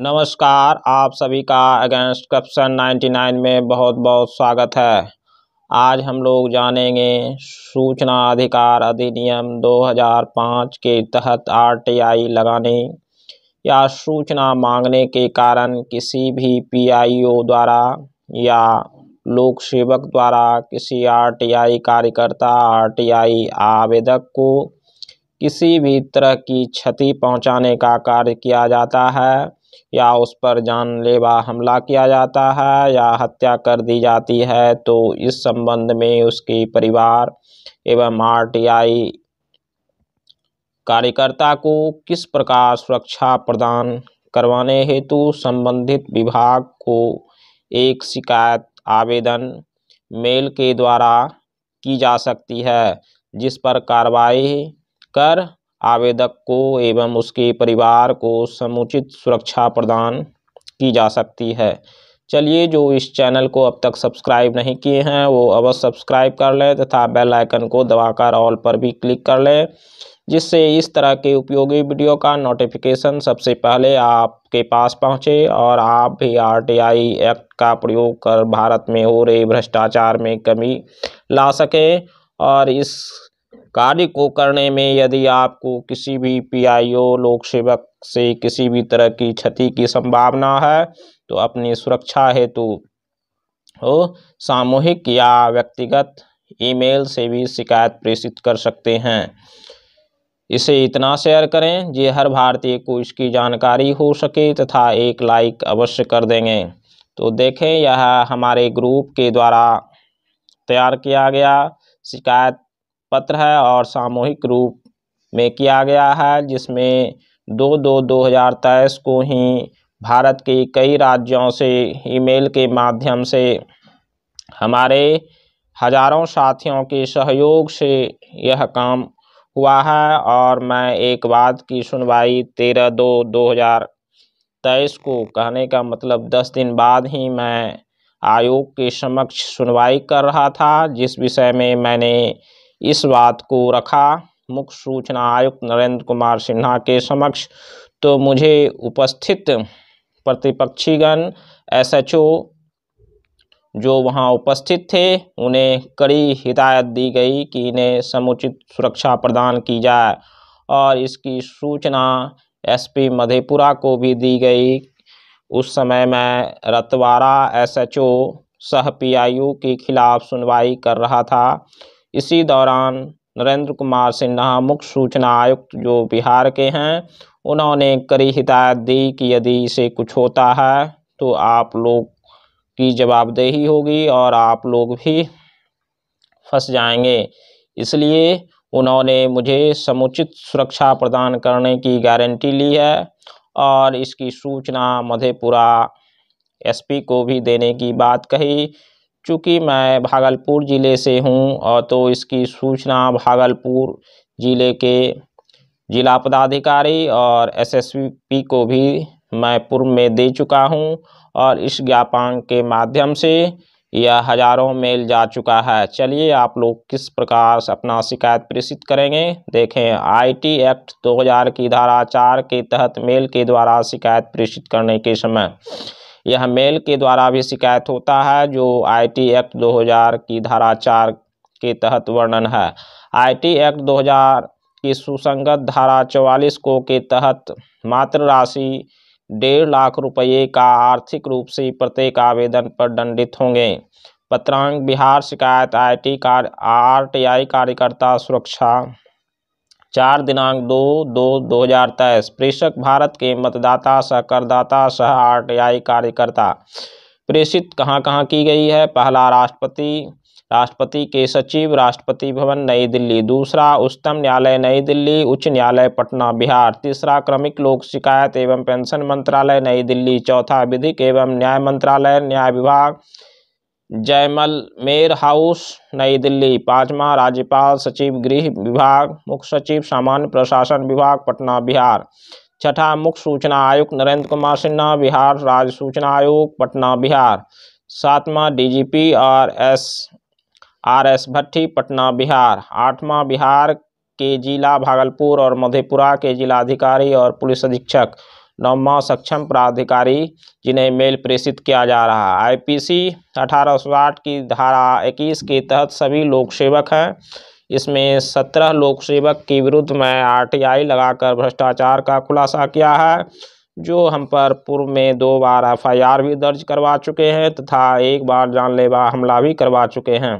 नमस्कार आप सभी का अगेंस्ट करप्शन 99 में बहुत बहुत स्वागत है आज हम लोग जानेंगे सूचना अधिकार अधिनियम 2005 के तहत आरटीआई लगाने या सूचना मांगने के कारण किसी भी पीआईओ द्वारा या लोक सेवक द्वारा किसी आरटीआई कार्यकर्ता आरटीआई आवेदक को किसी भी तरह की क्षति पहुंचाने का कार्य किया जाता है या उस पर जानलेवा हमला किया जाता है या हत्या कर दी जाती है तो इस संबंध में उसके परिवार एवं आर कार्यकर्ता को किस प्रकार सुरक्षा प्रदान करवाने हेतु संबंधित विभाग को एक शिकायत आवेदन मेल के द्वारा की जा सकती है जिस पर कार्रवाई कर आवेदक को एवं उसके परिवार को समुचित सुरक्षा प्रदान की जा सकती है चलिए जो इस चैनल को अब तक सब्सक्राइब नहीं किए हैं वो अवश्य सब्सक्राइब कर लें तथा बेल आइकन को दबाकर ऑल पर भी क्लिक कर लें जिससे इस तरह के उपयोगी वीडियो का नोटिफिकेशन सबसे पहले आपके पास पहुंचे और आप भी आरटीआई एक्ट का प्रयोग कर भारत में हो रहे भ्रष्टाचार में कमी ला सकें और इस कार्य को करने में यदि आपको किसी भी पीआईओ लोक सेवक से किसी भी तरह की क्षति की संभावना है तो अपनी सुरक्षा हेतु हो सामूहिक या व्यक्तिगत ईमेल से भी शिकायत प्रेषित कर सकते हैं इसे इतना शेयर करें जे हर भारतीय को इसकी जानकारी हो सके तथा एक लाइक अवश्य कर देंगे तो देखें यह हमारे ग्रुप के द्वारा तैयार किया गया शिकायत पत्र है और सामूहिक रूप में किया गया है जिसमें दो दो दो हज़ार तेईस को ही भारत के कई राज्यों से ईमेल के माध्यम से हमारे हज़ारों साथियों के सहयोग से यह काम हुआ है और मैं एक बात की सुनवाई तेरह दो दो हज़ार तेईस को कहने का मतलब दस दिन बाद ही मैं आयोग के समक्ष सुनवाई कर रहा था जिस विषय में मैंने इस बात को रखा मुख्य सूचना आयुक्त नरेंद्र कुमार सिन्हा के समक्ष तो मुझे उपस्थित प्रतिपक्षीगण एसएचओ जो वहां उपस्थित थे उन्हें कड़ी हिदायत दी गई कि इन्हें समुचित सुरक्षा प्रदान की जाए और इसकी सूचना एसपी मधेपुरा को भी दी गई उस समय मैं रतवारा एसएचओ सह पीआईयू के खिलाफ सुनवाई कर रहा था इसी दौरान नरेंद्र कुमार सिन्हा मुख्य सूचना आयुक्त जो बिहार के हैं उन्होंने कड़ी हिदायत दी कि यदि इसे कुछ होता है तो आप लोग की जवाबदेही होगी और आप लोग भी फंस जाएंगे इसलिए उन्होंने मुझे समुचित सुरक्षा प्रदान करने की गारंटी ली है और इसकी सूचना मधेपुरा एसपी को भी देने की बात कही चूँकि मैं भागलपुर ज़िले से हूँ और तो इसकी सूचना भागलपुर ज़िले के ज़िला पदाधिकारी और एसएसपी को भी मैं पूर्व में दे चुका हूँ और इस ज्ञापन के माध्यम से यह हजारों मेल जा चुका है चलिए आप लोग किस प्रकार से अपना शिकायत प्रेषित करेंगे देखें आईटी एक्ट 2000 की धारा चार के तहत मेल के द्वारा शिकायत प्रेषित करने के समय यह मेल के द्वारा भी शिकायत होता है जो आईटी एक्ट 2000 की धारा चार के तहत वर्णन है आईटी एक्ट 2000 की सुसंगत धारा चौवालीस को के तहत मात्र राशि डेढ़ लाख रुपये का आर्थिक रूप से प्रत्येक आवेदन पर दंडित होंगे पत्रांक बिहार शिकायत आईटी कार्य आई कार्यकर्ता सुरक्षा चार दिनांक दो दो दो हजार तेईस प्रेषक भारत के मतदाता सह करदाता सह आई कार्यकर्ता प्रेषित कहाँ कहाँ की गई है पहला राष्ट्रपति राष्ट्रपति के सचिव राष्ट्रपति भवन नई दिल्ली दूसरा उच्चतम न्यायालय नई दिल्ली उच्च न्यायालय पटना बिहार तीसरा क्रमिक लोक शिकायत एवं पेंशन मंत्रालय नई दिल्ली चौथा विधिक एवं न्याय मंत्रालय न्याय विभाग जयमल मेयर हाउस नई दिल्ली पाँचवा राज्यपाल सचिव गृह विभाग मुख्य सचिव सामान्य प्रशासन विभाग पटना बिहार छठा मुख्य सूचना आयुक्त नरेंद्र कुमार सिन्हा बिहार राज्य सूचना आयोग पटना बिहार सातवां DGP R S R S Bhatti Patna Bihar आठवां बिहार के जिला भागलपुर और मधेपुरा के जिलाधिकारी और पुलिस अधीक्षक नौवा सक्षम प्राधिकारी जिन्हें मेल प्रेषित किया जा रहा है आईपीसी 1860 की धारा 21 के तहत सभी लोक सेवक हैं इसमें सत्रह लोक सेवक के विरुद्ध में आरटीआई लगाकर भ्रष्टाचार का खुलासा किया है जो हम पर पूर्व में दो बार एफआईआर भी दर्ज करवा चुके हैं तथा एक बार जानलेवा हमला भी करवा चुके हैं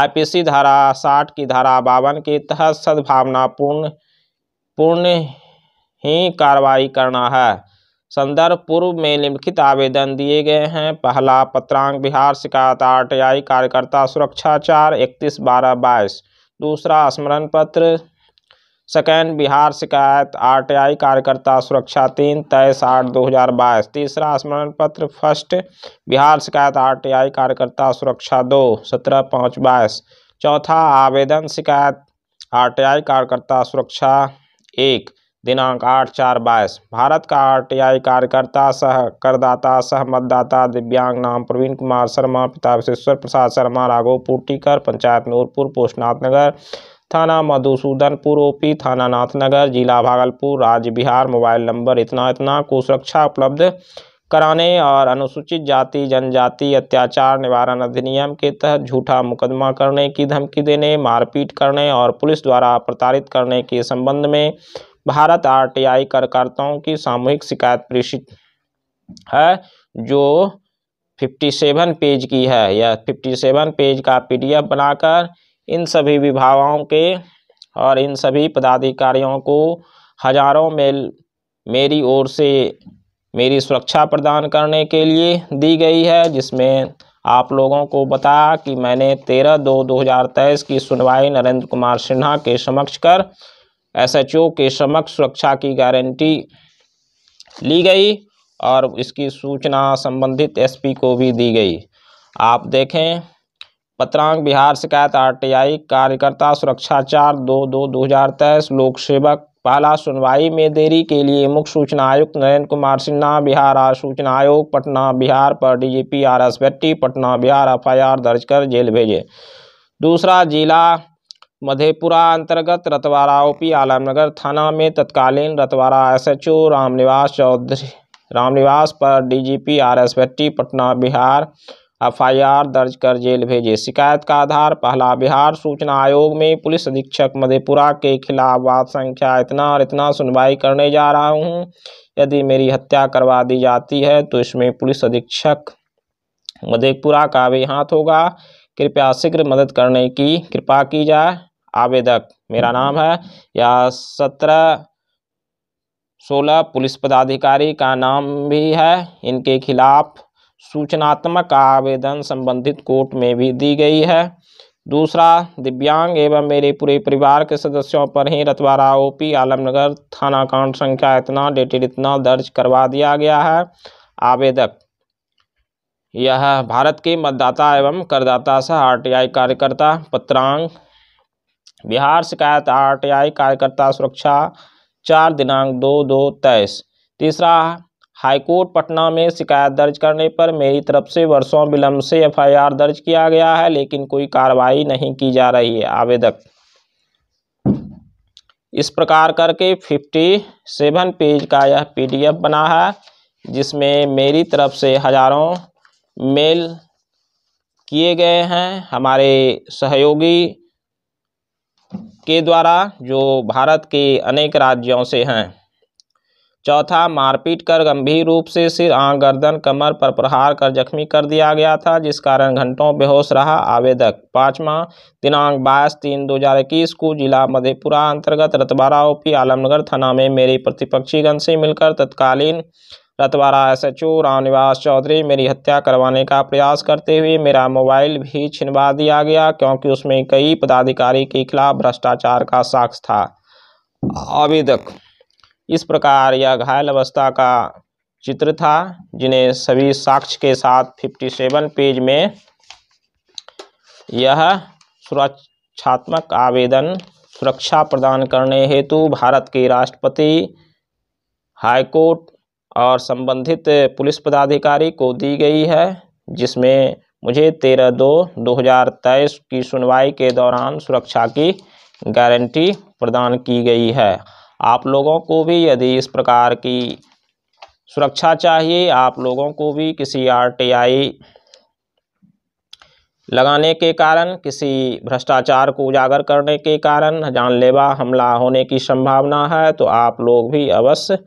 आईपीसी धारा साठ की धारा बावन के तहत सद्भावनापूर्ण पूर्ण ही कार्रवाई करना है संदर्भ पूर्व में निम्नलिखित आवेदन दिए गए हैं पहला पत्रांक बिहार शिकायत आर टी आई कार्यकर्ता चार इकतीस बारह बाईस दूसरा स्मरण पत्र सेकेंड बिहार शिकायत आर टी आई कार्यकर्ता सुरक्षा तीन तेईस आठ दो हज़ार बाईस तीसरा स्मरण पत्र फर्स्ट बिहार शिकायत आर टी आई कार्यकर्ता सुरक्षा दो सत्रह पाँच बाईस चौथा आवेदन शिकायत आर टी आई कार्यकर्ता सुरक्षा एक दिनांक आठ चार बाईस भारत का आरटीआई कार्यकर्ता सह करदाता सह मतदाता दिव्यांग नाम प्रवीण कुमार शर्मा पिता विशेश्वर प्रसाद शर्मा राघोपुर टीकर पंचायत नूरपुर नगर थाना मधुसूदनपुर ओपी थाना नाथनगर जिला भागलपुर राज्य बिहार मोबाइल नंबर इतना इतना को सुरक्षा उपलब्ध कराने और अनुसूचित जाति जनजाति अत्याचार निवारण अधिनियम के तहत झूठा मुकदमा करने की धमकी देने मारपीट करने और पुलिस द्वारा प्रताड़ित करने के संबंध में भारत आरटीआई करकर्ताओं की सामूहिक शिकायत प्रेषित है जो 57 पेज की है यह 57 पेज का पीडीएफ बनाकर इन सभी विभागों के और इन सभी पदाधिकारियों को हजारों मेल मेरी ओर से मेरी सुरक्षा प्रदान करने के लिए दी गई है जिसमें आप लोगों को बताया कि मैंने तेरह दो दो हज़ार तेईस की सुनवाई नरेंद्र कुमार सिन्हा के समक्ष कर एसएचओ के समक्ष सुरक्षा की गारंटी ली गई और इसकी सूचना संबंधित एसपी को भी दी गई आप देखें पत्रांग बिहार शिकायत आरटीआई कार्यकर्ता सुरक्षा चार दो दो दो हज़ार तेईस लोक सेवक पहला सुनवाई में देरी के लिए मुख्य सूचना आयुक्त नरेंद्र कुमार सिन्हा बिहार आ सूचना आयोग पटना बिहार पर DGP R S Bhatti Patna Bihar F दर्ज कर जेल भेजे दूसरा जिला मधेपुरा अंतर्गत रतवारा ओपी आलमनगर थाना में तत्कालीन रतवारा एसएचओ रामनिवास चौधरी रामनिवास पर DGP S Bhatti Patna Bihar FIR दर्ज कर जेल भेजे शिकायत का आधार पहला बिहार सूचना आयोग में पुलिस अधीक्षक मधेपुरा के खिलाफ वाद संख्या इतना और इतना सुनवाई करने जा रहा हूँ यदि मेरी हत्या करवा दी जाती है तो इसमें पुलिस अधीक्षक मधेपुरा का भी हाथ होगा कृपया शीघ्र मदद करने की कृपा की जाए आवेदक मेरा हम्म। नाम है या सत्रह सोलह पुलिस पदाधिकारी का नाम भी है इनके खिलाफ सूचनात्मक आवेदन संबंधित कोर्ट में भी दी गई है दूसरा दिव्यांग एवं मेरे पूरे परिवार के सदस्यों पर ही रतवारा आरोपी आलमनगर थाना कांड संख्या इतना डेटेड इतना दर्ज करवा दिया गया है आवेदक यह भारत के मतदाता एवं करदाता सह आरटीआई कार्यकर्ता पत्रांग बिहार शिकायत आर आई कार्यकर्ता सुरक्षा चार दिनांक दो दो तेईस तीसरा हाईकोर्ट पटना में शिकायत दर्ज करने पर मेरी तरफ से वर्षों विलंब से एफआईआर दर्ज किया गया है लेकिन कोई कार्रवाई नहीं की जा रही है आवेदक इस प्रकार करके फिफ्टी सेवन पेज का यह पीडीएफ बना है जिसमें मेरी तरफ से हज़ारों मेल किए गए हैं हमारे सहयोगी के द्वारा जो भारत के अनेक राज्यों से हैं चौथा मारपीट कर गंभीर रूप से सिर आँख गर्दन कमर पर प्रहार कर जख्मी कर दिया गया था जिस कारण घंटों बेहोश रहा आवेदक पाँचवा दिनांक बाईस तीन दो हज़ार इक्कीस को जिला मधेपुरा अंतर्गत रतबारा ओपी आलमनगर थाना में मेरे प्रतिपक्षीगण से मिलकर तत्कालीन Ratwara S H O Ramniwas Chaudhary मेरी हत्या करवाने का प्रयास करते हुए मेरा मोबाइल भी छिनवा दिया गया क्योंकि उसमें कई पदाधिकारी के खिलाफ भ्रष्टाचार का साक्ष था आवेदक इस प्रकार यह घायल अवस्था का चित्र था जिन्हें सभी साक्ष्य के साथ 57 पेज में यह सुरक्षात्मक आवेदन सुरक्षा प्रदान करने हेतु भारत के राष्ट्रपति हाईकोर्ट और संबंधित पुलिस पदाधिकारी को दी गई है जिसमें मुझे तेरह दो दो हज़ार तेईस की सुनवाई के दौरान सुरक्षा की गारंटी प्रदान की गई है आप लोगों को भी यदि इस प्रकार की सुरक्षा चाहिए आप लोगों को भी किसी आरटीआई लगाने के कारण किसी भ्रष्टाचार को उजागर करने के कारण जानलेवा हमला होने की संभावना है तो आप लोग भी अवश्य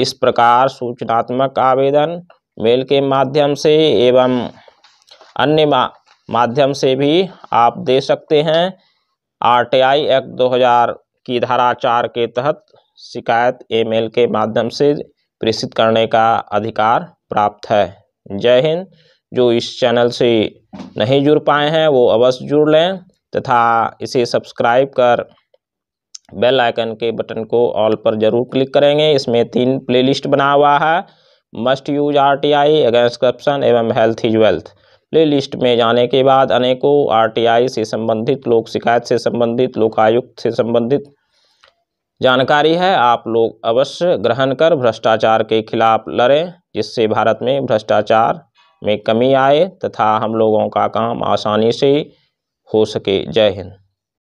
इस प्रकार सूचनात्मक आवेदन मेल के माध्यम से एवं अन्य माध्यम से भी आप दे सकते हैं आरटीआई एक्ट 2000 की धारा चार के तहत शिकायत ईमेल के माध्यम से प्रेषित करने का अधिकार प्राप्त है जय हिंद जो इस चैनल से नहीं जुड़ पाए हैं वो अवश्य जुड़ लें तथा इसे सब्सक्राइब कर बेल आइकन के बटन को ऑल पर जरूर क्लिक करेंगे इसमें तीन प्लेलिस्ट बना हुआ है must use R T I against corruption एवं health is wealth play list में जाने के बाद अनेकों आरटीआई से संबंधित लोक शिकायत से संबंधित लोकायुक्त से संबंधित जानकारी है आप लोग अवश्य ग्रहण कर भ्रष्टाचार के खिलाफ लड़ें जिससे भारत में भ्रष्टाचार में कमी आए तथा हम लोगों का काम आसानी से हो सके जय हिंद